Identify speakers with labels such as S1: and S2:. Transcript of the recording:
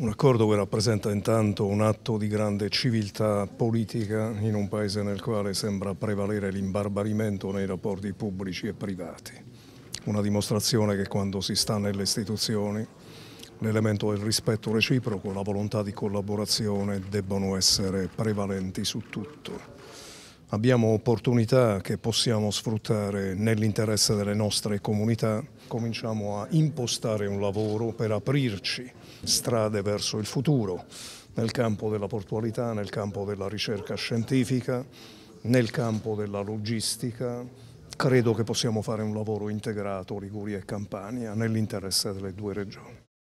S1: Un accordo che rappresenta intanto un atto di grande civiltà politica in un paese nel quale sembra prevalere l'imbarbarimento nei rapporti pubblici e privati. Una dimostrazione che quando si sta nelle istituzioni l'elemento del rispetto reciproco, la volontà di collaborazione debbono essere prevalenti su tutto abbiamo opportunità che possiamo sfruttare nell'interesse delle nostre comunità, cominciamo a impostare un lavoro per aprirci strade verso il futuro nel campo della portualità, nel campo della ricerca scientifica, nel campo della logistica. Credo che possiamo fare un lavoro integrato Liguria e Campania nell'interesse delle due regioni.